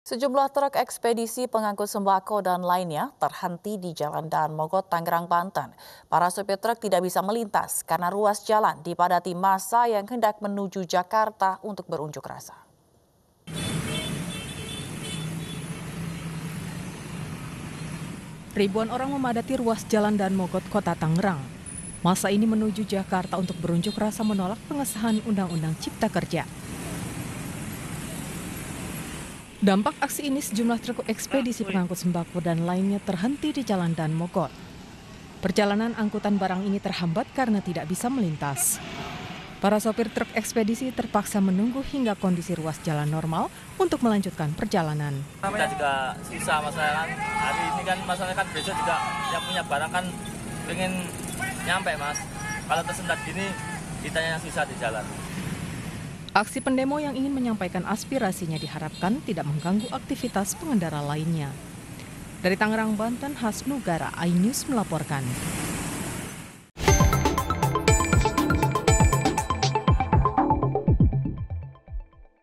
Sejumlah truk ekspedisi pengangkut sembako dan lainnya terhenti di Jalan Daan Mogot, Tangerang, Banten. Para sopir truk tidak bisa melintas karena ruas jalan dipadati massa yang hendak menuju Jakarta untuk berunjuk rasa. Ribuan orang memadati ruas Jalan dan Mogot, Kota Tangerang. Masa ini menuju Jakarta untuk berunjuk rasa menolak pengesahan Undang-Undang Cipta Kerja. Dampak aksi ini sejumlah truk ekspedisi ah, pengangkut sembako dan lainnya terhenti di Jalan Dan Mogot. Perjalanan angkutan barang ini terhambat karena tidak bisa melintas. Para sopir truk ekspedisi terpaksa menunggu hingga kondisi ruas jalan normal untuk melanjutkan perjalanan. Kita juga susah masalah kan hari ini kan masalah kan besok juga yang punya barang kan ingin nyampe mas. Kalau tersendat gini, kita yang susah di jalan. Aksi pendemo yang ingin menyampaikan aspirasinya diharapkan tidak mengganggu aktivitas pengendara lainnya. Dari Tangerang, Banten, Hasnugara, iNews melaporkan.